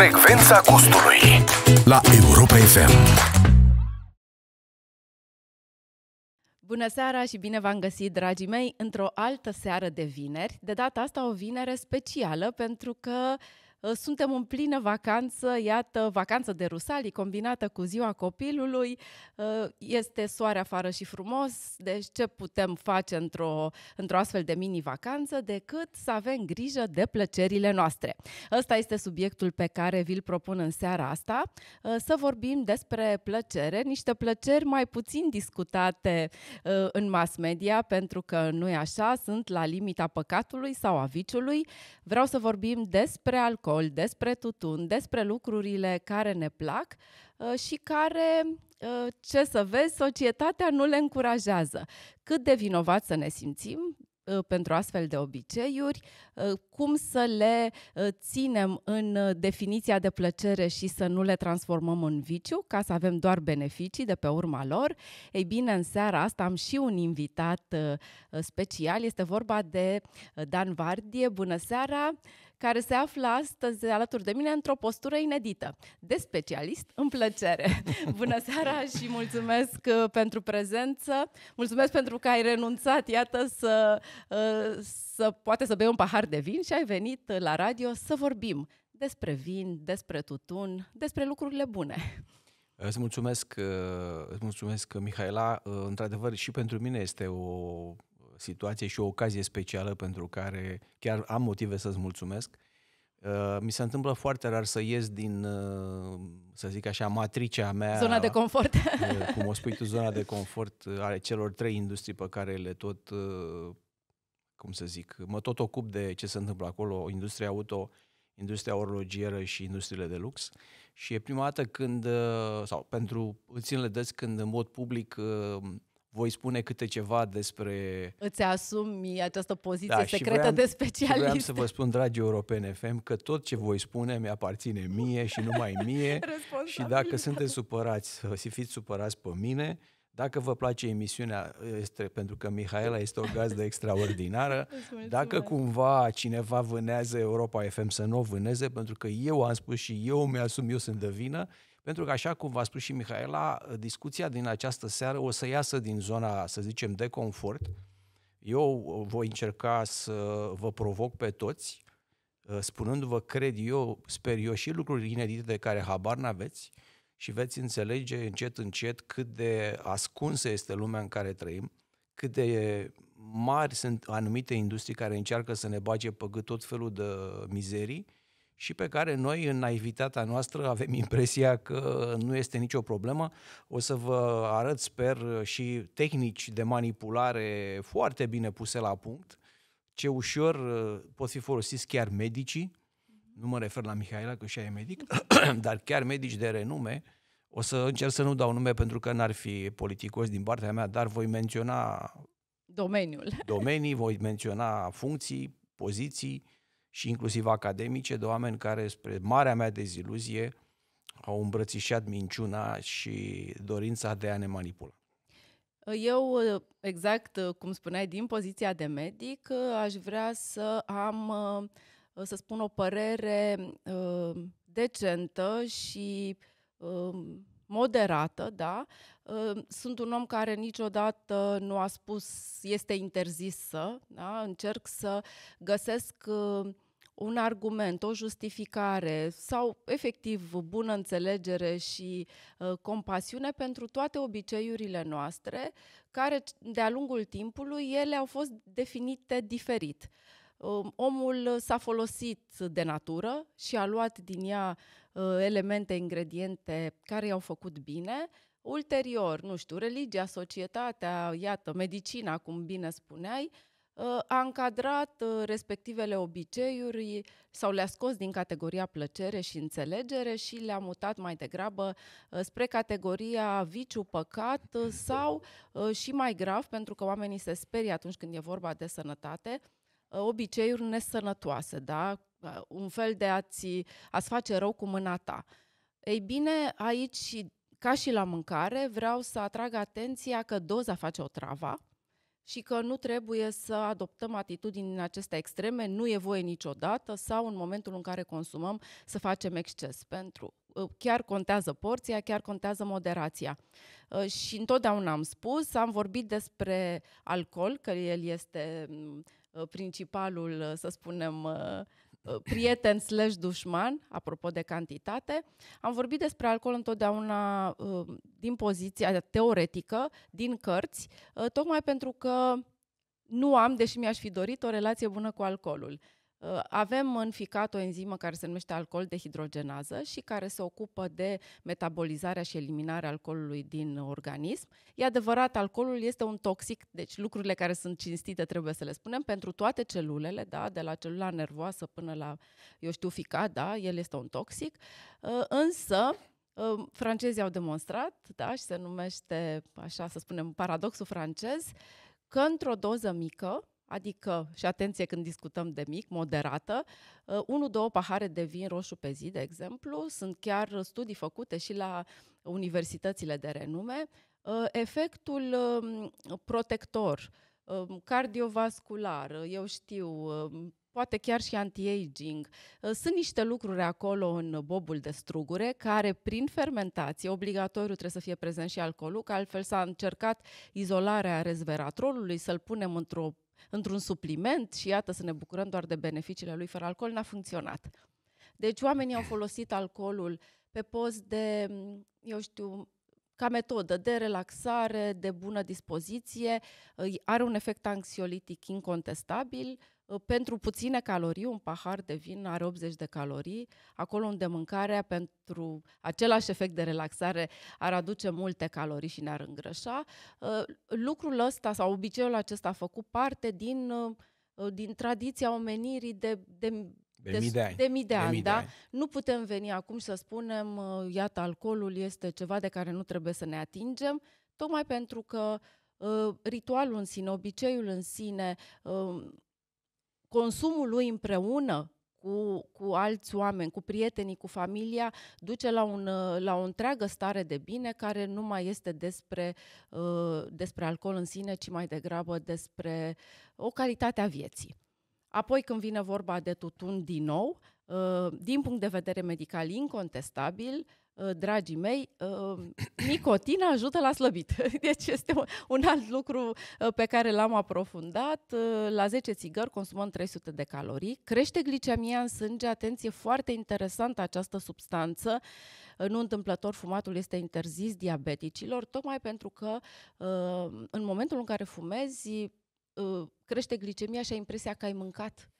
Frecvența gustului La Europa FM Bună seara și bine v-am găsit, dragii mei, într-o altă seară de vineri. De data asta o vinere specială pentru că Uh, suntem în plină vacanță, iată, vacanță de rusalii combinată cu ziua copilului. Uh, este soare afară și frumos, deci ce putem face într-o, într-o astfel de mini-vacanță decât să avem grijă de plăcerile noastre? Ăsta este subiectul pe care vi-l propun în seara asta, uh, să vorbim despre plăcere, niște plăceri mai puțin discutate în mass media, pentru că nu e așa, sunt la limita păcatului sau a viciului. Vreau să vorbim despre alcool alcool, despre tutun, despre lucrurile care ne plac uh, și care, uh, ce să vezi, societatea nu le încurajează. Cât de vinovat să ne simțim, uh, pentru astfel de obiceiuri, cum să le ținem în definiția de plăcere și să nu le transformăm în viciu, ca să avem doar beneficii de pe urma lor. Ei bine, în seara asta am și un invitat special, este vorba de Dan Vardie. Bună seara! care se află astăzi alături de mine într-o postură inedită, de specialist în plăcere. Bună seara și mulțumesc uh, pentru prezență, mulțumesc pentru că ai renunțat, iată, să, uh, să poate să bei un pahar de vin și ai venit la radio să vorbim despre vin, despre tutun, despre lucrurile bune. Îți mulțumesc, uh, îți mulțumesc, Mihaela. Într-adevăr, și pentru mine este o situație și o ocazie specială pentru care chiar am motive să-ți mulțumesc. Uh, mi se întâmplă foarte rar să ies din, uh, să zic așa, matricea mea. Zona de confort. Uh, cum o spui tu, zona de confort ale celor trei industrii pe care le tot, cum să zic, mă tot ocup de ce se întâmplă acolo, industria auto, industria orologieră și industriile de lux. Și e prima dată când, sau pentru le dăți când în mod public voi spune câte ceva despre... Îți asumi această poziție da, secretă vreau, de specialist. vreau să vă spun, dragi europene FM, că tot ce voi spune mi aparține mie și numai mie. și dacă sunteți supărați, să fiți supărați pe mine, dacă vă place emisiunea, este pentru că Mihaela este o gazdă extraordinară. Dacă cumva cineva vânează Europa FM să nu o vâneze, pentru că eu am spus și eu mi-asum, eu sunt de vină, pentru că, așa cum v-a spus și Mihaela, discuția din această seară o să iasă din zona, să zicem, de confort. Eu voi încerca să vă provoc pe toți, uh, spunându-vă, cred eu, sper eu, și lucruri inedite de care habar n-aveți și veți înțelege încet, încet cât de ascunsă este lumea în care trăim, cât de mari sunt anumite industrii care încearcă să ne bage pe gât tot felul de mizerii și pe care noi, în naivitatea noastră, avem impresia că nu este nicio problemă. O să vă arăt, sper, și tehnici de manipulare foarte bine puse la punct, ce ușor uh, pot fi folosiți chiar medicii, nu mă refer la Mihaela, că și ea e medic, dar chiar medici de renume, o să încerc să nu dau nume pentru că n-ar fi politicos din partea mea, dar voi menționa domeniul. Domenii, voi menționa funcții, poziții, și inclusiv academice, de oameni care, spre marea mea deziluzie, au îmbrățișat minciuna și dorința de a ne manipula. Eu, exact cum spuneai, din poziția de medic, aș vrea să am, să spun, o părere uh, decentă și um, moderată, da? Uh, sunt un om care niciodată nu a spus este interzisă, da? Încerc să găsesc uh, un argument, o justificare sau efectiv bună înțelegere și uh, compasiune pentru toate obiceiurile noastre, care de-a lungul timpului ele au fost definite diferit. Um, omul uh, s-a folosit de natură și a luat din ea uh, elemente, ingrediente care i-au făcut bine. Ulterior, nu știu, religia, societatea, iată, medicina, cum bine spuneai, uh, a încadrat respectivele obiceiuri sau le-a scos din categoria plăcere și înțelegere și le-a mutat mai degrabă spre categoria viciu, păcat sau și mai grav, pentru că oamenii se sperie atunci când e vorba de sănătate, Ă, obiceiuri nesănătoase, da? Ă, un fel de a-ți, a face rău cu mâna ta. Ei bine, aici, ca și la mâncare, vreau să atrag atenția că doza face o travă și că nu trebuie să adoptăm atitudini în acestea extreme, nu e voie niciodată sau în momentul în care consumăm să facem exces, pentru ă, chiar contează porția, chiar contează moderația. Și întotdeauna am spus, am vorbit despre alcool, că el este Uh, principalul, uh, să spunem, uh, prieten slash dușman, apropo de cantitate. Am vorbit despre alcool întotdeauna din poziția teoretică, din cărți, tocmai pentru că nu am, deși mi-aș fi dorit, o relație bună cu alcoolul. Ă, avem ficat o enzimă care se numește alcool dehidrogenază și care se ocupă de metabolizarea și eliminarea alcoolului din organism. E adevărat, alcoolul este un toxic, deci lucrurile care sunt cinstite trebuie să le spunem pentru toate celulele, da, de la celula nervoasă până la, eu știu, ficat, da, el este un toxic, ă, însă ă, francezii au demonstrat, da, și se numește, așa să spunem, paradoxul francez, că într-o doză mică, adică, și atenție când discutăm de mic, moderată, 1-2 uh, pahare de vin roșu pe zi, de exemplu, sunt chiar studii făcute și la universitățile de renume, uh, efectul um, protector, um, cardiovascular, uh, eu știu, um, poate chiar și anti-aging. Sunt niște lucruri acolo în bobul de strugure care, prin fermentație, obligatoriu trebuie să fie prezent și alcoolul, că altfel s-a încercat izolarea resveratrolului, să-l punem într-o într-un supliment și iată să ne bucurăm doar de beneficiile lui fără alcool, n-a funcționat. Deci oamenii au folosit alcoolul pe post de, eu știu, ca metodă de relaxare, de bună dispoziție, are un efect anxiolitic incontestabil, Ă, pentru puține calorii, un pahar de vin are 80 de calorii, acolo unde mâncarea pentru același efect de relaxare ar aduce multe calorii și ne-ar îngrășa. Ă, lucrul ăsta sau obiceiul acesta a făcut parte din, ă, din tradiția omenirii de, de de, de mii de ani. De mii de, de mii da? De ani. Nu putem veni acum să spunem, iată, alcoolul este ceva de care nu trebuie să ne atingem, tocmai pentru că uh, ritualul în sine, obiceiul în sine, uh, consumul lui împreună cu, cu alți oameni, cu prietenii, cu familia, duce la, un, la o întreagă stare de bine care nu mai este despre, uh, despre alcool în sine, ci mai degrabă despre uh, o calitate a vieții. Apoi când vine vorba de tutun din nou, uh, din punct de vedere medical incontestabil, Uh, dragii mei, uh, nicotina ajută la slăbit. Deci este un alt lucru uh, pe care l-am aprofundat. La 10 țigări consumăm 300 de calorii. Crește glicemia în sânge. Atenție, foarte interesantă această substanță. Nu întâmplător, fumatul este interzis diabeticilor, tocmai pentru că în momentul în care fumezi, crește glicemia și ai impresia că ai mâncat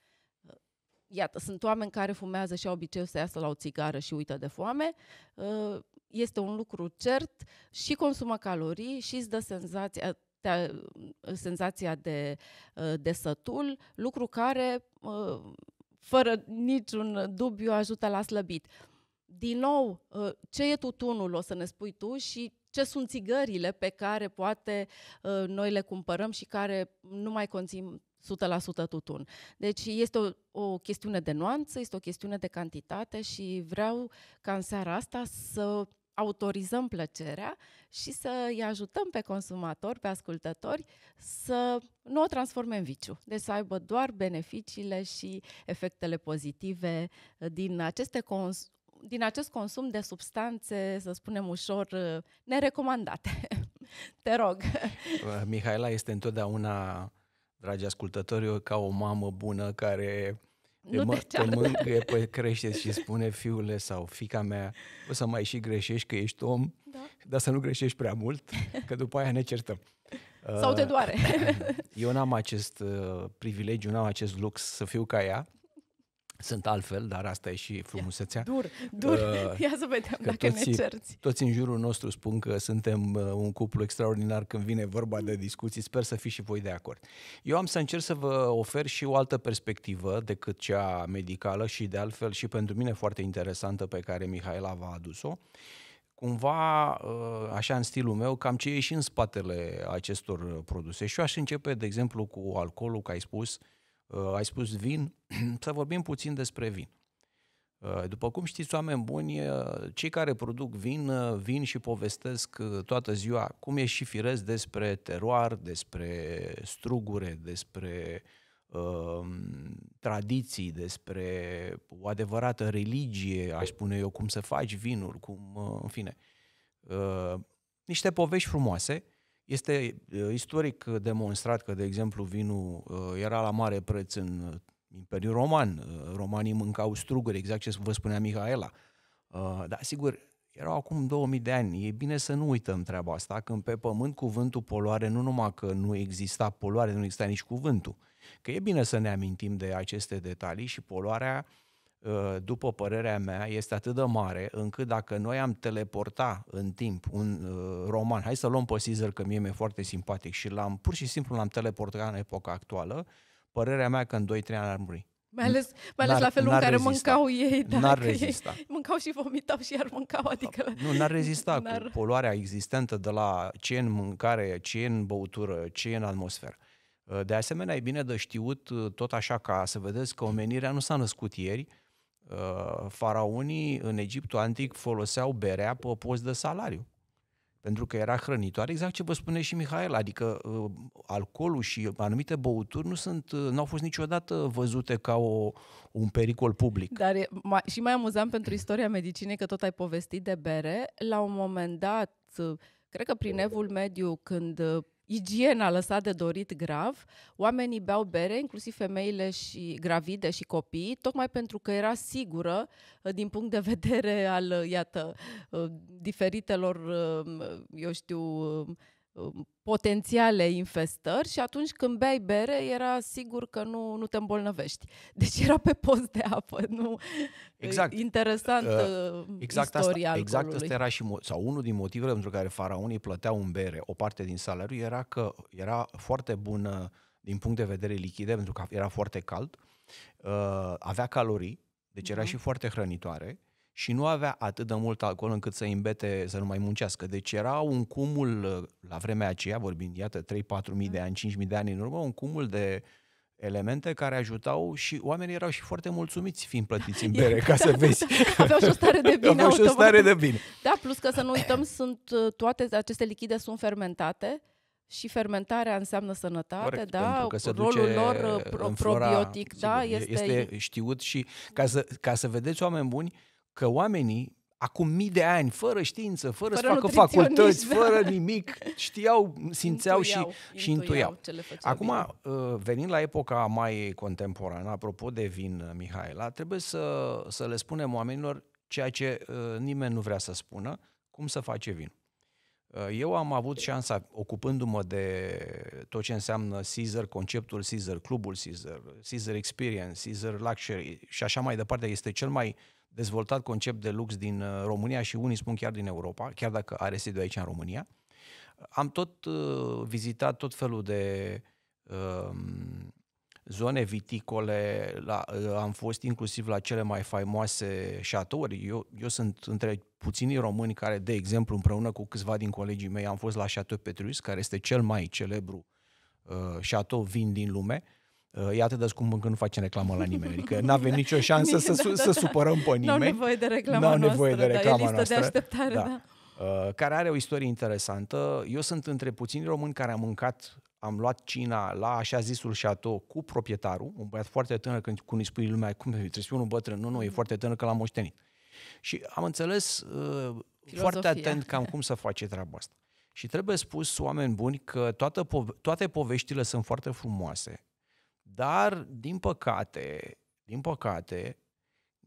iată, sunt oameni care fumează și au obiceiul să iasă la o țigară și uită de foame. Uh, este un lucru cert și consumă calorii și îți dă senzația, te, senzația de, uh, de sătul, lucru care, uh, fără niciun dubiu, ajută la slăbit. Din nou, ce e tutunul, o să ne spui tu, și ce sunt țigările pe care poate noi le cumpărăm și care nu mai conțin 100% tutun. Deci este o, o chestiune de nuanță, este o chestiune de cantitate și vreau ca în seara asta să autorizăm plăcerea și să îi ajutăm pe consumatori, pe ascultători, să nu o transforme în viciu. Deci să aibă doar beneficiile și efectele pozitive din, aceste cons- din acest consum de substanțe, să spunem ușor, nerecomandate. Te rog. Mihaela este întotdeauna dragi ascultători, eu ca o mamă bună care te, mă, te mângâie pe crește și spune fiule sau fica mea, o să mai și greșești că ești om, da. dar să nu greșești prea mult, că după aia ne certăm. Sau te doare. Eu n-am acest uh, privilegiu, n-am acest lux să fiu ca ea. Sunt altfel, dar asta e și frumusețea. Ia, dur, dur, uh, ia să vedem dacă toți, ne cerți. Toți în jurul nostru spun că suntem uh, un cuplu extraordinar când vine vorba de discuții, sper să fiți și voi de acord. Eu am să încerc să vă ofer și o altă perspectivă decât cea medicală și de altfel și pentru mine foarte interesantă pe care Mihaela v-a adus-o. Cumva, uh, așa în stilul meu, cam ce e și în spatele acestor produse. Și eu aș începe, de exemplu, cu alcoolul, că ai spus, uh, Uh, ai spus vin, să vorbim puțin despre vin. Uh, după cum știți, oameni buni, uh, cei care produc vin, vin și povestesc toată ziua, cum e și firesc, despre teroar, despre strugure, despre uh, tradiții, despre o adevărată religie, aș spune eu, cum să faci vinul, cum, uh, în fine. Uh, niște povești frumoase uh, este uh, istoric demonstrat că, de exemplu, vinul uh, era la mare preț în uh, Imperiul Roman. Romanii mâncau struguri, exact ce vă spunea Mihaela. Dar, sigur, erau acum 2000 de ani. E bine să nu uităm treaba asta, când pe pământ cuvântul poluare nu numai că nu exista poluare, nu exista nici cuvântul. Că e bine să ne amintim de aceste detalii și poluarea uh, Ă, după părerea mea, este atât de mare încât dacă noi am teleporta în timp un uh, roman, hai să luăm pe Caesar că mie mi-e foarte simpatic și l-am pur și simplu l-am teleportat în epoca actuală, părerea mea că în 2-3 ani ar muri. Mai ales, mai ales la felul în care rezista. mâncau ei. dar. ar rezista. Ei mâncau și vomitau și iar mâncau. Adică... Nu, n-ar rezista n-ar... cu poluarea existentă de la ce în mâncare, ce în băutură, ce în atmosferă. Ă, de asemenea, e bine de știut, tot așa ca să vedeți că omenirea nu s-a născut ieri, Uh, faraonii în Egiptul antic foloseau berea pe post de salariu. Pentru că era hrănitoare, exact ce vă spune și Mihail, adică uh, alcoolul și anumite băuturi nu sunt, uh, n-au fost niciodată văzute ca o, un pericol public. Dar e, mai, și mai amuzant pentru istoria medicinei, că tot ai povestit de bere, la un moment dat, cred că prin evul mediu, când igiena a lăsat de dorit grav, oamenii beau bere, inclusiv femeile și gravide și copii, tocmai pentru că era sigură uh, din punct de vedere al, uh, iată, uh, diferitelor, eu știu, Um, potențiale infestări și atunci când bei bere era sigur că nu, nu te îmbolnăvești. Deci era pe post de apă, nu? Exact. Interesant uh, exact istoria asta, Exact asta exact era și, sau unul din motivele pentru care faraonii plăteau în bere o parte din salariu era că era foarte bună din punct de vedere lichide, pentru că era foarte cald, uh, avea calorii, deci era uh-huh. și foarte hrănitoare și nu avea atât de mult alcool încât să îmbete, să nu mai muncească. Deci era un cumul, la vremea aceea, vorbind, iată, 3-4 mii de ani, 5 mii de ani în urmă, un cumul de elemente care ajutau și oamenii erau și foarte mulțumiți fiind plătiți în bere, ca să vezi. Aveau și o stare de bine. Aveau și o stare de bine. Da, plus că să nu uităm, sunt uh, toate aceste lichide sunt fermentate, și fermentarea înseamnă sănătate, Corect, da? că se Rolul duce lor uh, pro- flora, probiotic, da, sigur, da? Este... este știut și ca să, ca să vedeți oameni buni, uh, că oamenii, acum mii de ani, fără știință, fără, fără să facă facultăți, da. fără nimic, știau, simțeau și, și intuiau. Acum, bine. Uh, venind la epoca mai contemporană, apropo de vin, uh, Mihaela, trebuie să, să le spunem oamenilor ceea ce uh, nimeni nu vrea să spună, cum să face vin. Eu am avut șansa, ocupându-mă de tot ce înseamnă Caesar, conceptul Caesar, clubul Caesar, Caesar Experience, Caesar Luxury și așa mai departe, este cel mai uh, dezvoltat concept de lux din uh, România și unii spun chiar din Europa, chiar dacă are sediu aici în România. Am tot uh, vizitat tot felul de uh, zone viticole, la, uh, am fost inclusiv la cele mai faimoase șatouri. Eu, eu sunt între puținii români care, de exemplu, împreună cu câțiva din colegii mei, am fost la Chateau Petrus, care este cel mai celebru uh, șatou vin din lume. Uh, Uh, e atât de scump încât nu facem reclamă la nimeni. Adică nu avem da. nicio șansă să, da, da, să supărăm pe nimeni. Nu au nevoie de reclama N-au nevoie noastră, de reclama da, e noastră. de așteptare. Da. Da. Uh, care are o istorie interesantă. Eu sunt între puțini români care am mâncat, am luat cina la așa zisul șatou cu proprietarul, un băiat foarte tânăr, când, îi spui lumea, cum trebuie să fii unul bătrân? Nu, nu, e mm. foarte tânăr că l-am moștenit. Și am înțeles uh, foarte atent cam cum să face treaba asta. Și trebuie spus, oameni buni, că toate poveștile sunt foarte frumoase, dar, din păcate, din păcate,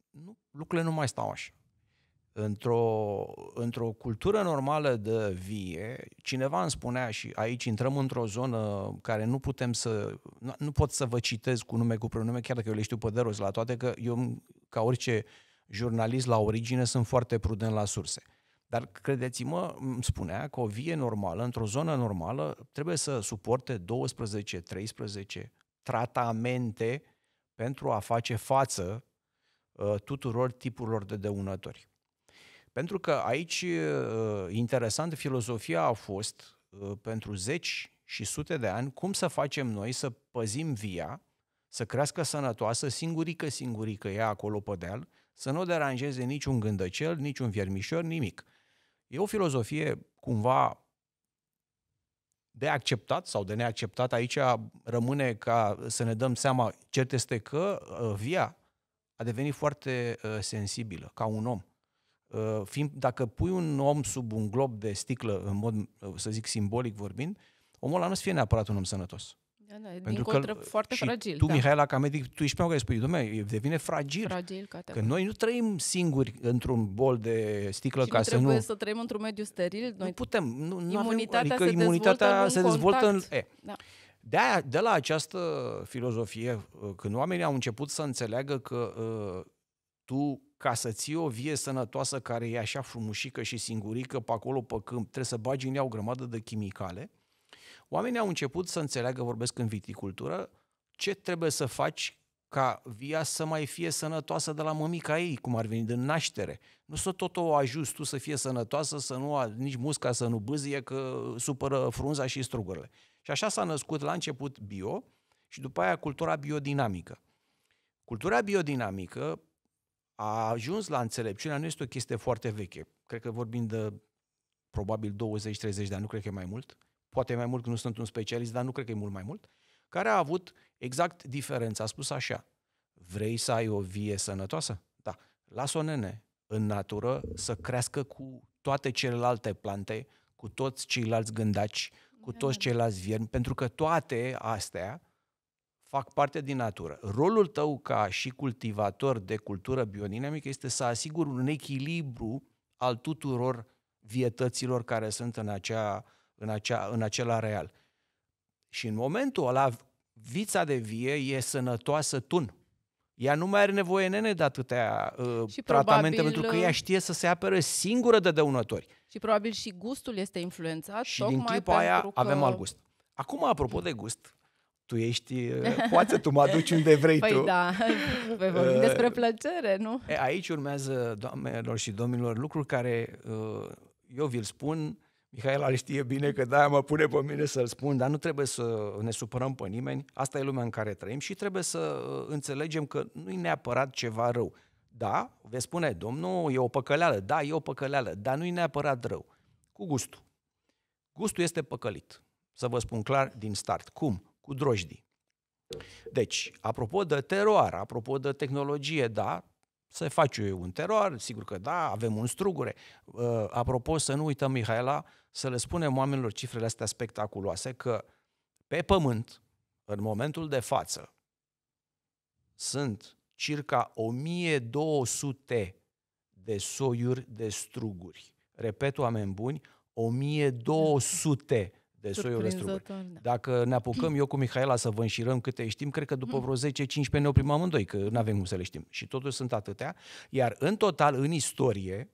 nu, lucrurile nu mai stau așa. Într-o, într-o cultură normală de vie, cineva îmi spunea și aici intrăm într-o zonă care nu putem să, nu, nu pot să vă citez cu nume, cu prenume, chiar dacă eu le știu pe de rost la toate, că eu, ca orice jurnalist la origine, sunt foarte prudent la surse. Dar credeți-mă, îmi spunea că o vie normală, într-o zonă normală, trebuie să suporte 12, 13, tratamente pentru a face față uh, tuturor tipurilor de dăunători. Pentru că aici, uh, interesant, filozofia a fost uh, pentru zeci și sute de ani cum să facem noi să păzim via, să crească sănătoasă, singurică, singurică ea acolo pe deal, să nu deranjeze niciun gândăcel, niciun viermișor, nimic. E o filozofie cumva de acceptat sau de neacceptat, aici rămâne ca să ne dăm seama, cert este că uh, via a devenit foarte uh, sensibilă, ca un om. Uh, fiind, dacă pui un om sub un glob de sticlă, în mod, să zic, simbolic vorbind, omul ăla nu să fie neapărat un om sănătos. Da, da, Pentru din contră, că foarte și fragil. tu, da. Mihaela, ca medic, tu ești pe care spui, domnule, devine fragil. Fragil, ca Că noi nu trăim singuri într-un bol de sticlă și ca nu să nu... trebuie să trăim într-un mediu steril. Noi nu putem. Nu, nu imunitatea avem, adică se imunitatea se dezvoltă în... E. Da. De, aia, de la această filozofie, uh, când oamenii au început să înțeleagă că uh, tu, ca să ții o vie sănătoasă care e așa frumușică și singurică pe acolo pe câmp, trebuie să bagi în ea o grămadă de chimicale, Oamenii au început să înțeleagă, vorbesc în viticultură, ce trebuie să faci ca via să mai fie sănătoasă de la mămica ei, cum ar veni, din naștere. Nu să tot o ajuți tu să fie sănătoasă, să nu nici musca să nu bâzie, că supără frunza și strugurile. Și așa s-a născut la început bio și după aia cultura biodinamică. Cultura biodinamică a ajuns la înțelepciunea, nu este o chestie foarte veche. Cred că vorbim de probabil 20-30 de ani, nu cred că e mai mult poate mai mult că nu sunt un specialist, dar nu cred că e mult mai mult, care a avut exact diferența. A spus așa, vrei să ai o vie sănătoasă? Da. las o nene în natură să crească cu toate celelalte plante, cu toți ceilalți gândaci, cu toți ceilalți viermi, pentru că toate astea fac parte din natură. Rolul tău ca și cultivator de cultură biodinamică este să asiguri un echilibru al tuturor vietăților care sunt în acea în, acea, în acela real. Și în momentul ăla, vița de vie e sănătoasă tun. Ea nu mai are nevoie nene de atâtea uh, tratamente probabil, pentru că uh, ea știe să se apere singură de dăunători. Și probabil și gustul este influențat. Și din clipa aia că... avem alt gust. Acum, apropo de gust, tu ești, uh, poate tu mă aduci unde vrei păi tu. Păi da, păi vorbim uh, despre plăcere, nu? aici urmează, doamnelor și domnilor, lucruri care eu vi-l spun Mihaela le știe bine că da, mă pune pe mine să-l spun, dar nu trebuie să ne supărăm pe nimeni, asta e lumea în care trăim și trebuie să uh, înțelegem că nu e neapărat ceva rău. Da, vei spune, domnul, e o păcăleală, da, e o păcăleală, dar nu e neapărat rău. Cu gustul. Gustul este păcălit, să vă spun clar din start. Cum? Cu drojdii. Deci, apropo de teroare, apropo de tehnologie, da, să faci un teror, sigur că da, avem un strugure. Uh, apropo, să nu uităm, Mihaela, să le spunem oamenilor cifrele astea spectaculoase că pe pământ, în momentul de față, sunt circa 1200 de soiuri de struguri. Repet, oameni buni, 1200 de soiul răstrugări. Da. Dacă ne apucăm eu cu Mihaela să vă înșirăm câte știm, cred că după mm. vreo 10-15 ne oprim amândoi, că nu avem cum să le știm. Și totuși sunt atâtea. Iar în total, în istorie,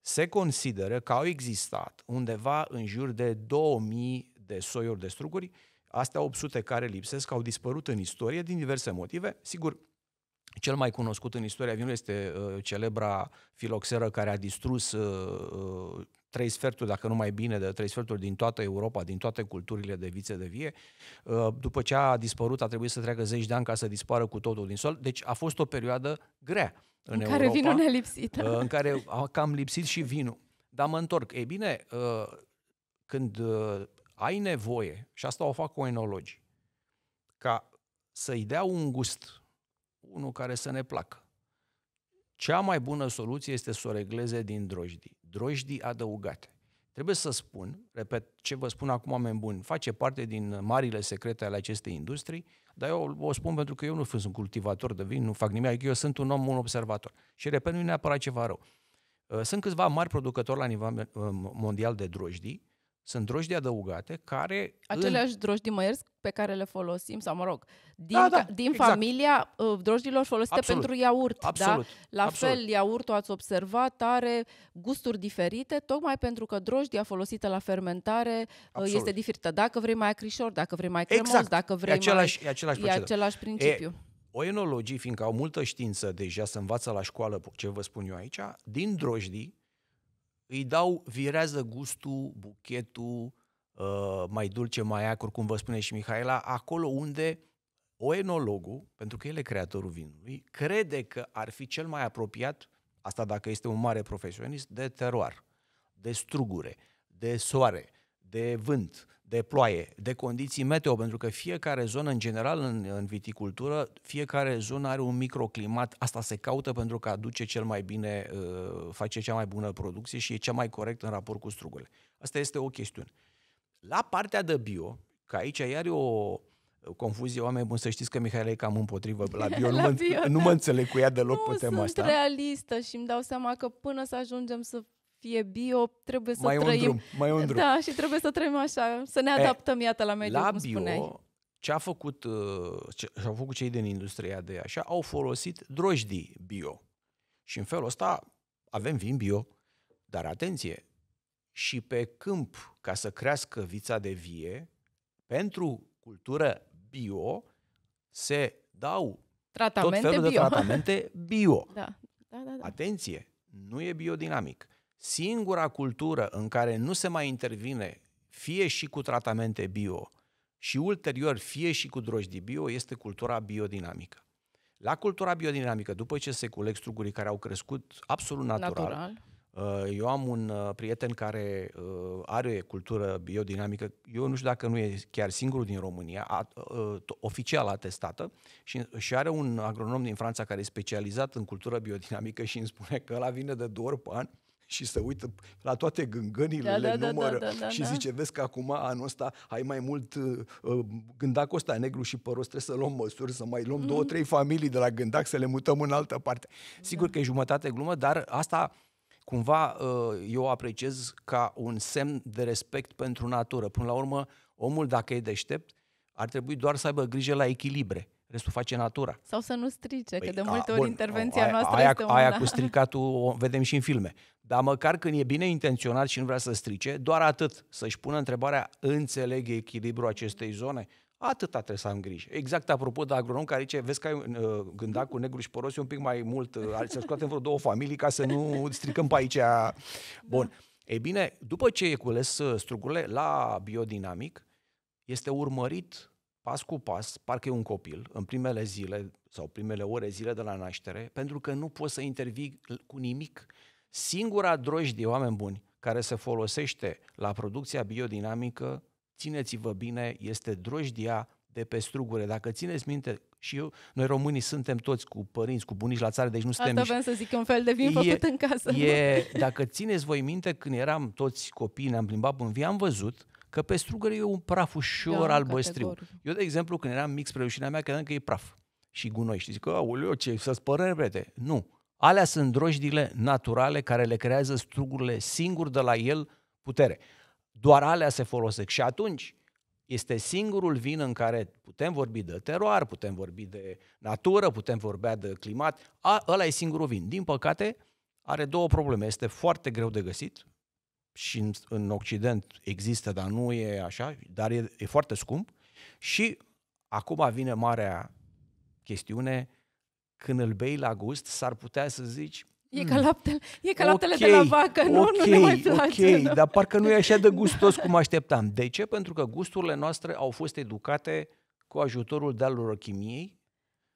se consideră că au existat undeva în jur de 2000 de soiuri de struguri, astea 800 care lipsesc au dispărut în istorie din diverse motive. Sigur, cel mai cunoscut în istoria vinului este uh, celebra filoxeră care a distrus uh, uh trei sferturi, dacă nu mai bine, de trei sferturi din toată Europa, din toate culturile de vițe de vie. Uh, după ce a dispărut, a trebuit să treacă zeci de ani ca să dispară cu totul din sol. Deci a fost o perioadă grea în, în Europa, care vinul ne-a lipsit. Uh, în care a cam lipsit și vinul. Dar mă întorc. Ei bine, uh, când ai nevoie, și asta o fac cu enologii, ca să-i dea un gust, unul care să ne placă, cea mai bună soluție este să o regleze din drojdii, drojdii adăugate. Trebuie să spun, repet, ce vă spun acum oameni buni, face parte din marile secrete ale acestei industrii, dar eu o spun pentru că eu nu sunt un cultivator de vin, nu fac nimic, adică eu sunt un om, un observator. Și repet, nu e neapărat ceva rău. Sunt câțiva mari producători la nivel mondial de drojdii sunt drojdii adăugate care... Aceleași în... drojdii măierți pe care le folosim, sau mă rog, din, da, da, din exact. familia ă, drojdilor folosite Absolut. pentru iaurt. Da? Absolut. Da? La Absolut. fel, iaurtul, ați observat, are gusturi diferite, tocmai pentru că drojdia folosită la fermentare ă, Absolut. este diferită. Dacă vrei mai acrișor, dacă vrei mai cremos, exact. dacă vrei e același, mai... E același, e același principiu. E, oenologii, fiindcă au multă știință deja, să învață la școală ce vă spun eu aici, din drojdii îi dau, virează gustul, buchetul, uh, mai dulce, mai acru, cum vă spune și Mihaela, acolo unde o enologu, pentru că el e creatorul vinului, crede că ar fi cel mai apropiat, asta dacă este un mare profesionist, de teroar, de strugure, de soare, de vânt, de ploaie, de condiții meteo, pentru că fiecare zonă, în general, în, în viticultură, fiecare zonă are un microclimat. Asta se caută pentru că aduce cel mai bine, uh, face cea mai bună producție și e cea mai corectă în raport cu strugurile. Asta este o chestiune. La partea de bio, că aici iar e o confuzie, oameni buni, să știți că Mihaela e cam împotrivă la bio, la nu, mă, bio. nu mă da. înțeleg cu ea deloc nu pe tema asta. Nu sunt realistă și îmi dau seama că până să ajungem să fie bio, trebuie să mai trăim. Un drum, mai un drum. Da, și trebuie să trăim așa, să ne adaptăm, e, iată, la mediu, la cum bio, spuneai. Uh, ce, a făcut, ce au făcut cei din industria de așa, au folosit drojdii bio. Și în felul ăsta avem vin bio, dar atenție, și pe câmp, ca să crească vița de vie, pentru cultură bio se dau tratamente tot felul bio. de tratamente bio. Da. Da, da, da. Atenție, nu e biodinamic. Singura cultură în care nu se mai intervine fie și cu tratamente bio și ulterior fie și cu drojdii bio este cultura biodinamică. La cultura biodinamică, după ce se culeg strugurii care au crescut absolut natural, natural. Uh, eu am un uh, prieten care uh, are cultură biodinamică, eu nu știu dacă nu e chiar singurul din România, oficial atestată, și, și are un agronom din Franța care e specializat în cultură biodinamică și îmi spune că ăla vine de două ori pe an și se uită la toate gângănile, da, le da, da numără da, da, da, și da. zice, vezi că acum anul ăsta ai mai mult uh, uh gândacul ăsta negru și păros, trebuie să luăm măsuri, să mai luăm mm. două, mhm. trei familii de la gândac, să le mutăm în altă parte. Da. Sigur da. că e jumătate glumă, dar asta cumva uh, eu apreciez ca un semn de respect pentru natură. Până la urmă, omul, dacă e deștept, ar trebui doar să aibă grijă la echilibre Restul face natura. Sau să nu strice, păi, că de multe a, ori bun, intervenția aia, noastră aia, este una. Aia da. cu stricatul o vedem și în filme. Dar măcar când e bine intenționat și nu vrea să strice, doar atât, să-și pună întrebarea, înțeleg echilibrul acestei zone? Atâta trebuie să am grijă. Exact apropo de agronom care zice, vezi că ai uh, cu negru și poros un pic mai mult, uh, să scoatem vreo două familii ca să nu stricăm pe aici. Bun. Da. E bine, după ce e cules uh, strugurile la biodinamic, este urmărit pas cu pas, parcă e un copil, în primele zile sau primele ore, zile de la naștere, pentru că nu poți să intervii cu nimic. Singura drojdie, oameni buni, care se folosește la producția biodinamică, țineți-vă bine, este drojdia de pe strugure. Dacă țineți minte, și eu, noi românii suntem toți cu părinți, cu bunici la țară, deci nu suntem... Asta vreau să zic, un fel de vin e, făcut în casă. E, dacă țineți voi minte, când eram toți copii, ne-am plimbat în vie, am văzut Că pe pestrugăre e un praf ușor da, albăstriu. Eu, de exemplu, când eram mic spre rușinea mea, credeam că e praf și gunoi. Și zic, aoleu, ce, să spără repede. Nu. Alea sunt drojdile naturale care le creează strugurile singur de la el putere. Doar alea se folosesc. Și atunci, este singurul vin în care putem vorbi de teroar, putem vorbi de natură, putem vorbea de climat. A, ăla e singurul vin. Din păcate, are două probleme. Este foarte greu de găsit, și în, în Occident există, dar nu e așa, dar e, e foarte scump. Și acum vine marea chestiune, când îl bei la gust, s-ar putea să zici, E ca hmm, laptele, e ca laptele okay, de la vacă, nu, okay, nu ne mai place. Ok, nu. dar parcă nu e așa de gustos cum așteptam. De ce? Pentru că gusturile noastre au fost educate cu ajutorul dealurilor chimiei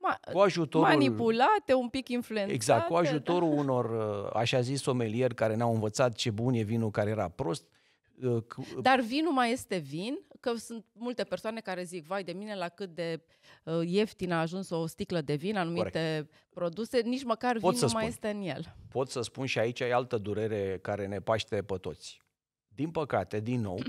ma- cu ajutorul, manipulate, un pic influențate. Exact, cu da. ajutorul da. unor, uh, așa zis, somelieri care ne-au învățat ce bun e vinul care era prost, uh, uh, dar vinul mai este vin, că sunt multe persoane care zic, vai de mine, la cât de uh, ieftin a ajuns o sticlă de vin, anumite Corect. produse, nici măcar Pot vinul mai este în el. Pot să spun și aici e altă durere care ne paște pe toți. Din păcate, din nou,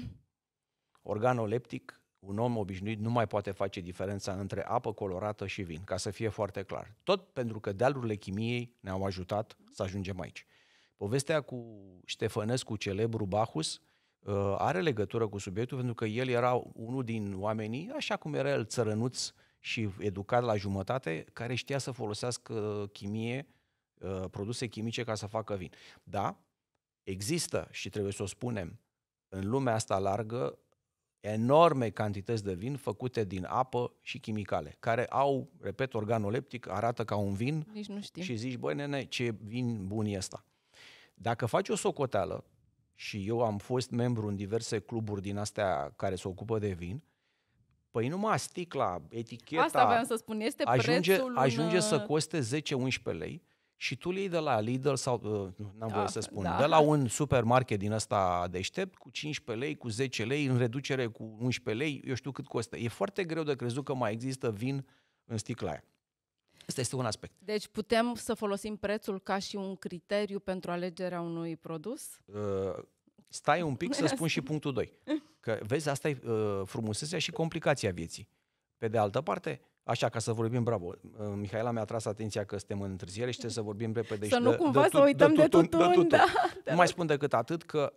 organoleptic un om obișnuit nu mai poate face diferența între apă colorată și vin, ca să fie foarte clar. Tot pentru că dealurile chimiei ne-au ajutat să ajungem aici. Povestea cu Ștefănescu, celebru Bahus, uh, are legătură cu subiectul pentru că el era unul din oamenii, așa cum era el țărănuț și educat la jumătate, care știa să folosească chimie, uh, produse chimice ca să facă vin. Da, există și trebuie să o spunem, în lumea asta largă enorme cantități de vin făcute din apă și chimicale, care au, repet, organoleptic, arată ca un vin Nici nu știm. și zici, băi nene, ce vin bun e ăsta. Dacă faci o socoteală, și eu am fost membru în diverse cluburi din astea care se ocupă de vin, păi numai sticla, eticheta... Asta vreau să spun, este ajunge, prețul... Ajunge să uh, coste 10-11 lei, și tu iei de la Lidl sau, uh, n-am da, voie să spun, da. de la un supermarket din ăsta deștept cu 15 lei, cu 10 lei, în reducere cu 11 lei, eu știu cât costă. E foarte greu de crezut că mai există vin în sticla aia. Asta este un aspect. Deci putem să folosim prețul ca și un criteriu pentru alegerea unui produs? Uh, stai un pic să spun și punctul 2. Că vezi, asta e uh, frumusețea și complicația vieții. Pe de altă parte, Așa, ca să vorbim, bravo, uh, Mihaela mi-a tras atenția că suntem în întârziere și trebuie să vorbim repede. Să nu de, cumva de, să uităm de tutun. De tutun, de tutun. Da, Nu da. mai spun decât atât că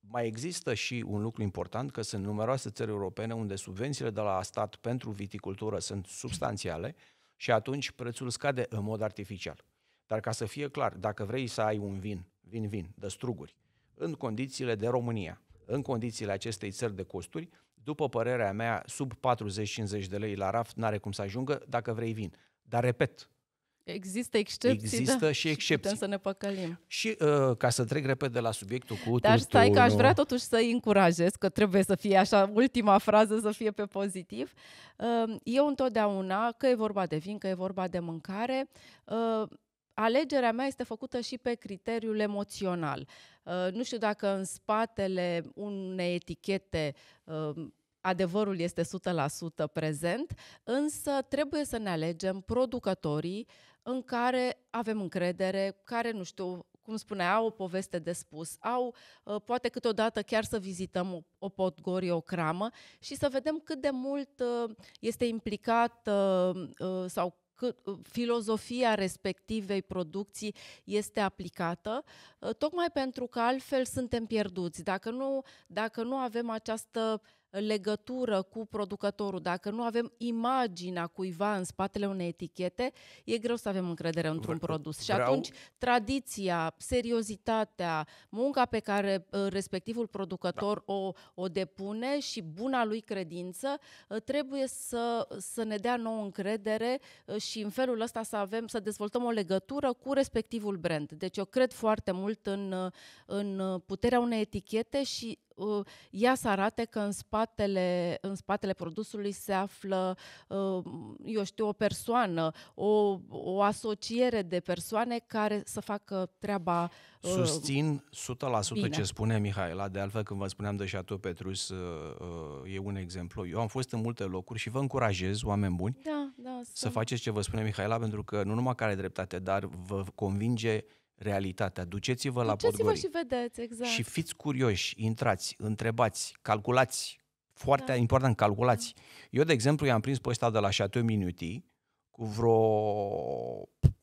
mai există și un lucru important, că sunt numeroase țări europene unde subvențiile de la stat pentru viticultură sunt substanțiale și atunci prețul scade în mod artificial. Dar ca să fie clar, dacă vrei să ai un vin, vin-vin, de struguri, în condițiile de România, în condițiile acestei țări de costuri, după părerea mea, sub 40-50 de lei la raft n-are cum să ajungă, dacă vrei vin. Dar repet, Există excepții, Există da. și excepții. Putem să ne păcălim. Și uh, ca să trec repede la subiectul cu Dar stai că aș vrea totuși să-i încurajez, că trebuie să fie așa, ultima frază să fie pe pozitiv. Uh, eu întotdeauna, că e vorba de vin, că e vorba de mâncare, uh, alegerea mea este făcută și pe criteriul emoțional. Uh, Uh, nu știu dacă în spatele unei etichete uh, adevărul este 100% prezent, însă trebuie să ne alegem producătorii în care avem încredere, care, nu știu, cum spunea, au o poveste de spus, au uh, poate câteodată chiar să vizităm o, o podgorie, o cramă și să vedem cât de mult este implicat sau cât uh, filozofia respectivei producții este aplicată, uh, tocmai pentru că altfel suntem pierduți. Dacă nu, dacă nu avem această legătură cu producătorul, dacă nu avem imaginea cuiva în spatele unei etichete, e greu să avem încredere într-un vreau, produs. Și atunci tradiția, seriozitatea, munca pe care ă, respectivul producător da. o, o depune și buna lui credință ă, trebuie să, să ne dea nouă încredere ă, și în felul ăsta să avem, să dezvoltăm o legătură cu respectivul brand. Deci eu cred foarte mult în, în puterea unei etichete și uh, ea să arate că în spatele, în spatele produsului se află, uh, eu știu, o persoană, o, o asociere de persoane care să facă treaba uh, Susțin 100% bine. ce spune Mihaela, de altfel când vă spuneam de Chateau Petrus, uh, uh, e un exemplu. Eu am fost în multe locuri și vă încurajez, oameni buni, da, da, să faceți ce vă spune Mihaela, pentru că nu numai care are dreptate, dar vă convinge realitatea. Duceți-vă la Duceți-vă Podgori. și vedeți, exact. Și fiți curioși, intrați, întrebați, calculați. Foarte da. important, calculați. Da. Eu, de exemplu, i-am prins pe ăsta de la Chateau Minuti cu vreo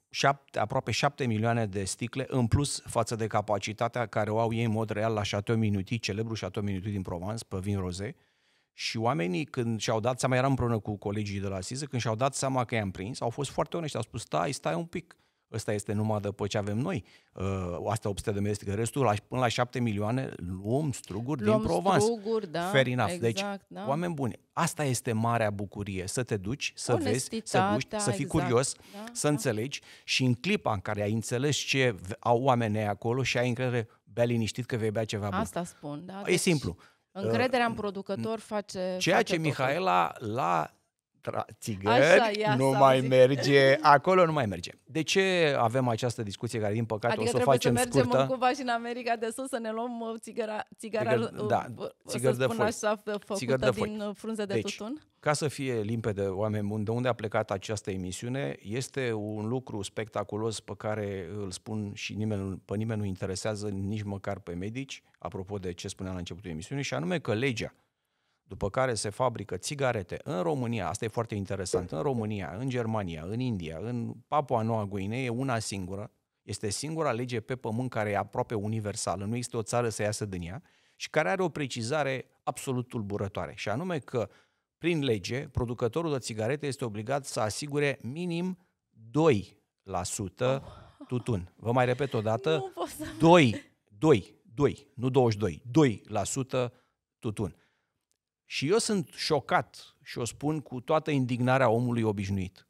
șapte, aproape 7 milioane de sticle în plus față de capacitatea care o au ei în mod real la Chateau Minuti, celebrul Chateau Minuti din Provence, pe vin roze. Și oamenii, când și-au dat seama, eram împreună cu colegii de la Siză, când și-au dat seama că i-am prins, au fost foarte onești, au spus, stai, stai un pic, ăsta este numai după ce avem noi, uh, asta 800 de metrică, restul la, până la 7 milioane luăm struguri luăm din Provence. struguri, da, Fair enough. Deci, exact, deci, da. oameni buni, asta este marea bucurie, să te duci, să vezi, să guști, să fii exact, curios, da, să da. înțelegi și în clipa în care ai înțeles ce au oamenii acolo și ai încredere, bea liniștit că vei bea ceva bun. Asta spun, da. E deci... simplu. Încrederea în producător uh, face. Ceea face ce Mihaela l-a tra- țigări, Așa, ia, nu mai zic. merge, acolo nu mai merge. De ce avem această discuție care, din păcate, adică o să o facem să mergem scurtă? în Cuba și în America de Sus să ne luăm uh, țigara, țigara țigări, da, uh, uh, țigări de spun Așa, făcută țigăr de foi. din frunze de deci, tutun? Ca să fie limpede, oameni buni, de unde a plecat această emisiune, este un lucru spectaculos pe care îl spun și nimeni, pe nimeni nu interesează nici măcar pe medici, apropo de ce spuneam la începutul emisiunii, și anume că legea după care se fabrică țigarete în România, asta e foarte interesant, în România, în Germania, în India, în Papua Noua Guinee, una singură, este singura lege pe pământ care e aproape universală, nu există o țară să iasă din ea și care are o precizare absolut tulburătoare, și anume că prin lege, producătorul de țigarete este obligat să asigure minim 2% tutun. Vă mai repet o dată, 2, 2, 2, nu 22, 2% tutun. Și eu sunt șocat și o spun cu toată indignarea omului obișnuit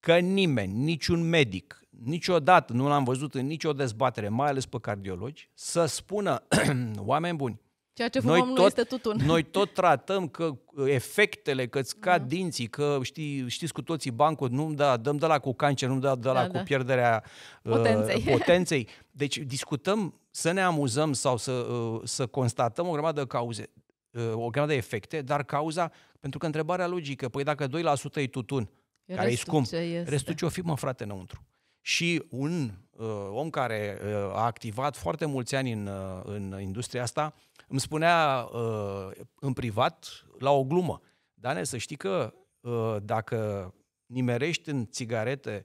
că nimeni, niciun medic, niciodată nu l-am văzut în nicio dezbatere, mai ales pe cardiologi, să spună, oameni buni, Ceea ce noi tot, este tutun. Noi tot tratăm că efectele, că îți cad da. dinții, că știi, știți cu toții bancul, nu da, dăm de la cu cancer, nu da de la da, cu da. pierderea uh, potenței. Uh, potenței. Deci discutăm să ne amuzăm sau să, uh, să constatăm o grămadă de cauze. Uh, o grămadă de efecte, dar cauza, pentru că întrebarea logică, păi dacă 2% e tutun, Eu care e scump, restul ce o fi, mă frate, înăuntru. Și un uh, om care uh, a activat foarte mulți ani în, uh, în industria asta, îmi spunea uh, în privat, la o glumă, Dane, să știi că uh, dacă nimerești în țigarete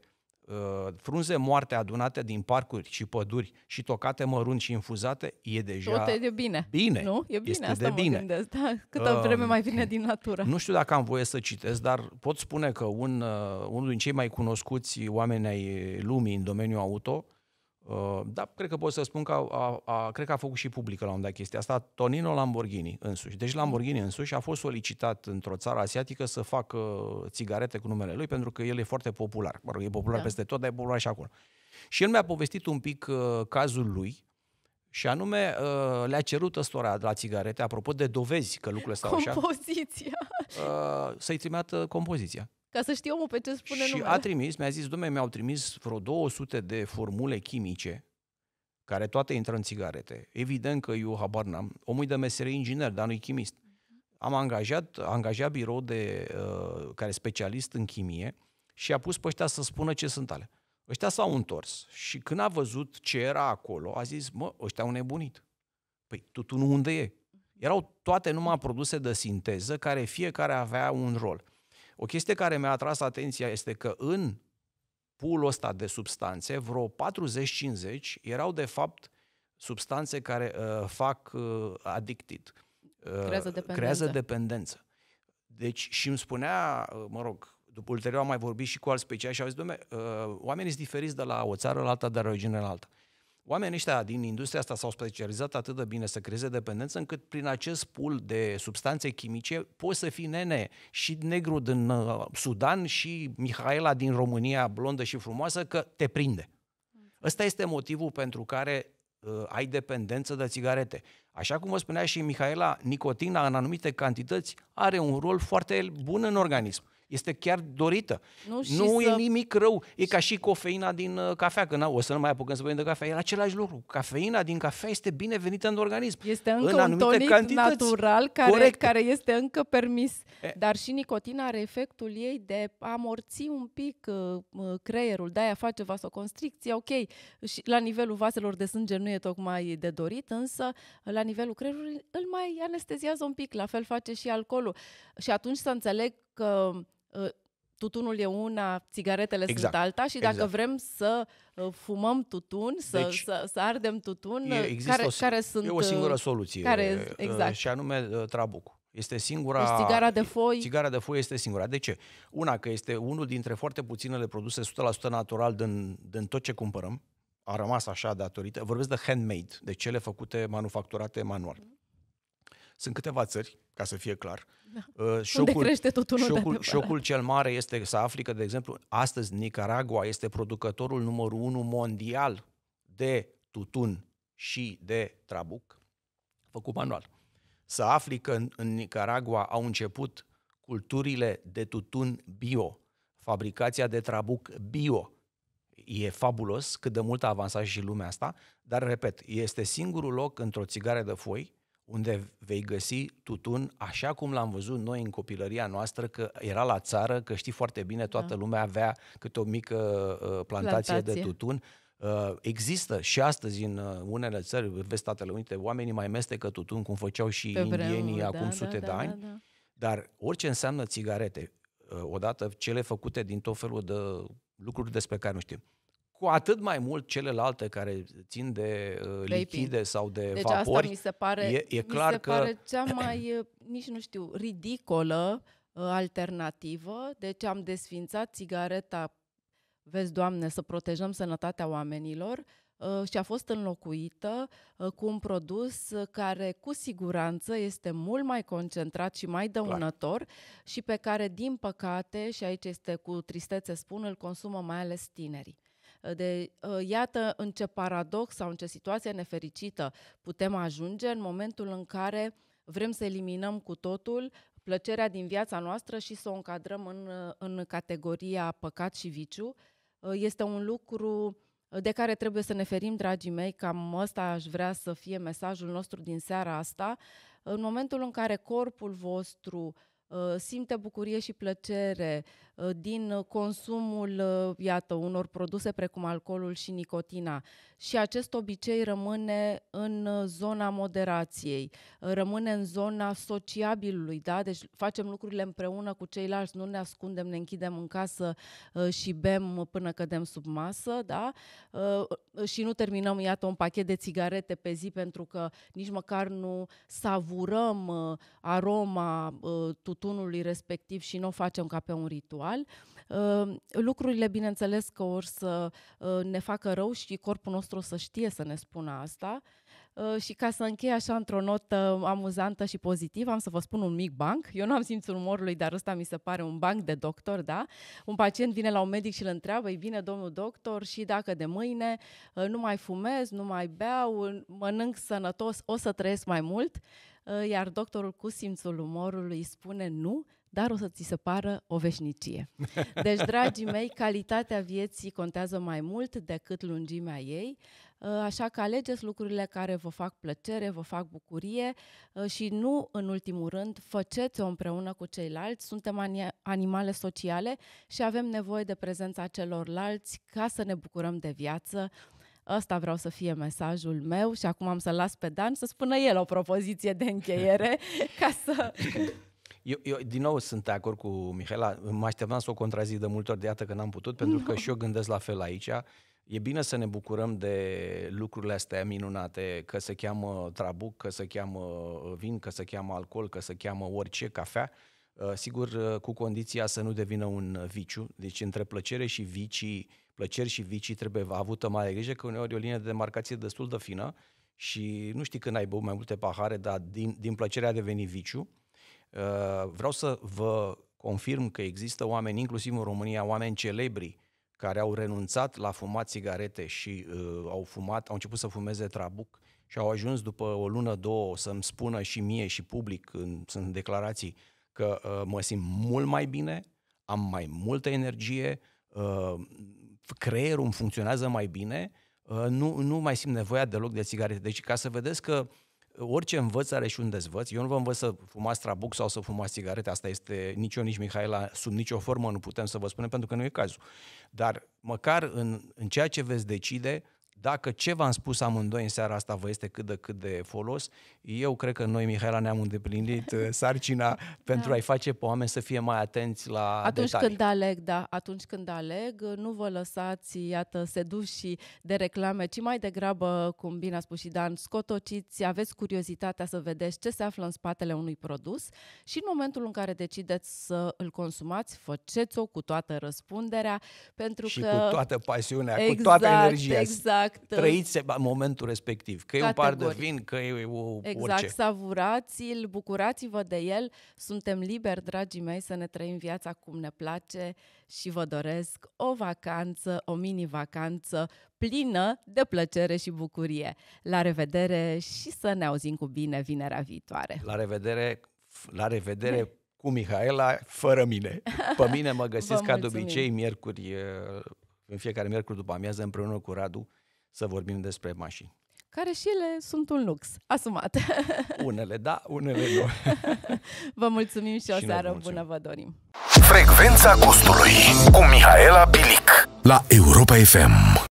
Uh, frunze moarte adunate din parcuri și păduri și tocate mărunt și infuzate, e deja... Tot e bine. Bine. Nu? E bine, este asta de mă bine. gândesc. Da, câtă uh, vreme mai vine din natură. Nu știu dacă am voie să citesc, dar pot spune că un, uh, unul din cei mai cunoscuți oameni ai lumii în domeniul auto, uh, Uh, da, cred că pot să spun că a, a, a, cred că a făcut și publică la un dat chestia asta, Tonino Lamborghini însuși. Deci Lamborghini însuși a fost solicitat într-o țară asiatică să facă țigarete cu numele lui, pentru că el e foarte popular. Mă rog, e popular da. peste tot, dar e popular și acolo. Și el mi-a povestit un pic uh, cazul lui, și anume, uh, le-a cerut ăstora de la țigarete, apropo de dovezi că lucrurile stau așa. Compoziția. Uh, să-i trimeată compoziția ca să știe omul pe ce spune și numele. Și a trimis, mi-a zis, domnule, mi-au trimis vreo 200 de formule chimice, care toate intră în țigarete. Evident că eu habar n-am. Omul e de meserie inginer, dar nu i chimist. Am angajat, angajat birou de, uh, care specialist în chimie și a pus pe ăștia să spună ce sunt ale. Ăștia s-au întors și când a văzut ce era acolo, a zis, mă, ăștia au nebunit. Păi tutunul unde e? Erau toate numai produse de sinteză care fiecare avea un rol. O chestie care mi-a atras atenția este că în pulul ăsta de substanțe, vreo 40-50 erau de fapt substanțe care uh, fac uh, addicted. Uh, creează dependență. Creează dependență. Deci și îmi spunea, uh, mă rog, după ulterior am mai vorbit și cu alți speciali și au zis, domne, uh, oamenii sunt diferiți de la o țară la alta, de la regiune la alta. Uh, Oamenii ăștia din industria asta s-au specializat atât de bine să creeze dependență încât prin acest pool de substanțe chimice poți să fii nene și negru din uh, Sudan și Mihaela din România, blondă și frumoasă, că te prinde. Ăsta este motivul pentru care uh, ai dependență de țigarete. Așa cum vă spunea și Mihaela, nicotina în anumite cantități are un rol foarte bun în organism este chiar dorită. Nu, nu e să... nimic rău. E ca și cofeina din uh, cafea, că o să nu mai apucăm să bem de cafea. E același lucru. Cafeina din cafea este binevenită în organism. Este încă în un tonic cantități. natural care, care este încă permis. E. Dar și nicotina are efectul ei de a amorți un pic uh, uh, creierul. De-aia face vasoconstricție, ok. Și la nivelul vaselor de sânge nu e tocmai de dorit, însă la nivelul creierului îl mai anesteziază un pic. La fel face și alcoolul. Și atunci să înțeleg că Uh, tutunul e una, țigaretele exact. sunt alta și dacă exact. vrem să uh, fumăm tutun, să, deci, să, să ardem tutun, e, uh, care, o, care sunt... E o singură soluție, care, exact. și anume trabucul. Este singura... Deci țigara de foi? Țigara de foi este singura. De ce? Una, că este unul dintre foarte puținele produse 100% natural din, din tot ce cumpărăm. A rămas așa datorită... Vorbesc de handmade, de cele făcute, manufacturate manual. Mm. Sunt câteva țări, ca să fie clar. Da. Uh, șocul, Unde crește tutunul? șocul, șocul cel mare este să afli că, de exemplu, astăzi Nicaragua este producătorul numărul unu mondial de tutun și de trabuc făcut manual. Să afli că în, în Nicaragua au început culturile de tutun bio, fabricația de trabuc bio. E fabulos cât de mult a avansat și lumea asta, dar, repet, este singurul loc într-o țigară de foi unde vei găsi tutun așa cum l-am văzut noi în copilăria noastră, că era la țară, că știi foarte bine, toată da. lumea avea câte o mică uh, plantație, plantație de tutun. Uh, există și astăzi în uh, unele țări, vezi Statele Unite, oamenii mai mestecă tutun, cum făceau și Pe indienii vreun, da, acum da, sute da, de da, ani. Da, da. Dar orice înseamnă țigarete, uh, odată cele făcute din tot felul de lucruri despre care nu știm, cu atât mai mult celelalte care țin de uh, lichide sau de deci vapori. Asta mi se pare, e, e clar mi se că... pare cea mai, nici nu știu, ridicolă uh, alternativă. Deci am desfințat țigareta, vezi, Doamne, să protejăm sănătatea oamenilor uh, și a fost înlocuită uh, cu un produs care cu siguranță este mult mai concentrat și mai dăunător clar. și pe care, din păcate, și aici este cu tristețe spun, îl consumă mai ales tinerii. Ă, de, ă, iată în ce paradox sau în ce situație nefericită putem ajunge în momentul în care vrem să eliminăm cu totul plăcerea din viața noastră și să o încadrăm în, în categoria păcat și viciu. Ă, este un lucru de care trebuie să ne ferim, dragii mei, cam ăsta aș vrea să fie mesajul nostru din seara asta. În momentul în care corpul vostru simte bucurie și plăcere, Uh, din uh, consumul, uh, iată, unor produse precum alcoolul și nicotina. Și acest obicei rămâne în zona moderației, rămâne în zona sociabilului, da? Deci facem lucrurile împreună cu ceilalți, nu ne ascundem, ne închidem în casă și bem până cădem sub masă, da? Și nu terminăm, iată, un pachet de țigarete pe zi pentru că nici măcar nu savurăm aroma tutunului respectiv și nu o facem ca pe un ritual sexual, ehm, lucrurile, bineînțeles, că or să eh, ne facă rău și corpul nostru o să știe să ne spună asta. Eh, și ca să închei așa într-o notă amuzantă și pozitivă, am să vă spun un mic banc. Eu nu am simțul umorului, dar ăsta mi se pare un banc de doctor, da? Un pacient vine la un medic și îl întreabă, îi vine domnul doctor, și dacă de mâine eh, nu mai fumez, nu mai beau, mănânc sănătos, o să trăiesc mai mult? Iar doctorul cu simțul umorului spune, nu, dar o să ți se pară o veșnicie. Deci, dragii mei, calitatea vieții contează mai mult decât lungimea ei, ă, așa că alegeți lucrurile care vă fac plăcere, vă fac bucurie ă, și nu, în ultimul rând, faceți-o împreună cu ceilalți. Suntem animale sociale și avem nevoie de prezența celorlalți ca să ne bucurăm de viață. Ăsta vreau să fie mesajul meu și acum am să-l las pe Dan să spună el o propoziție de încheiere ca să... Eu, eu, din nou sunt de acord cu Mihela. mă așteptam să o contrazic de multe ori, de iată că n-am putut, pentru no. că mhm. și eu gândesc la fel aici. E bine să ne bucurăm de lucrurile astea minunate, că se cheamă trabuc, că se cheamă vin, că se cheamă alcool, că se cheamă orice cafea, uh, sigur uh, cu condiția să nu devină un viciu. Deci între plăcere și vicii, plăceri și vicii trebuie avută mare grijă, că uneori e o linie de demarcație destul de fină și nu știi când ai băut mai multe pahare, dar din, din plăcere a devenit viciu Uh, vreau să vă confirm că există oameni, inclusiv în România, oameni celebri care au renunțat la fumat țigarete și uh, au fumat, au început să fumeze trabuc și au ajuns după o lună, două să-mi spună și mie și public în, în declarații că uh, mă simt mult mai bine, am mai multă energie, uh, creierul îmi funcționează mai bine, uh, nu, nu mai simt nevoia deloc de țigarete. Deci ca să vedeți că uh, orice învăț are și un dezvăț. Eu nu vă învăț să fumați trabuc sau să fumați țigarete, asta este nici eu, nici Mihaela, sub nicio formă nu putem să vă spunem pentru că nu e cazul. Dar măcar în, în ceea ce veți decide, dacă ce v-am spus amândoi în seara asta vă este cât de cât de folos, eu cred că noi, Mihaela, ne-am îndeplinit uh, sarcina pentru da. a-i face pe oameni să fie mai atenți la Atunci detalii. când aleg, da, atunci când aleg, uh, nu vă lăsați, iată, seduși de reclame, ci mai degrabă, cum bine a spus și Dan, scotociți, aveți curiozitatea să vedeți ce se află în spatele unui produs și în momentul în care decideți să îl consumați, faceți-o cu toată răspunderea, pentru și că... cu toată pasiunea, exact, cu toată exact, energia. Exact, exact. Uh, Trăiți momentul respectiv. Că categoric. e un par de vin, că e o Exact, orice. savurați-l, bucurați-vă de el. Suntem liberi, dragii mei, să ne trăim viața cum ne place și vă doresc o vacanță, o mini-vacanță plină de plăcere și bucurie. La revedere și să ne auzim cu bine vinerea viitoare. La revedere, la revedere ne. cu Mihaela, fără mine. Pe mine mă găsesc ca de obicei miercuri uh, în fiecare miercuri după amiază împreună cu Radu să vorbim despre mașini. Care și ele sunt un lux, asumat. Unele da, unele nu. Vă mulțumim și, și seară mulțumim. bună vă dorim. Frecvența gustului cu Mihaela Bilic la Europa FM.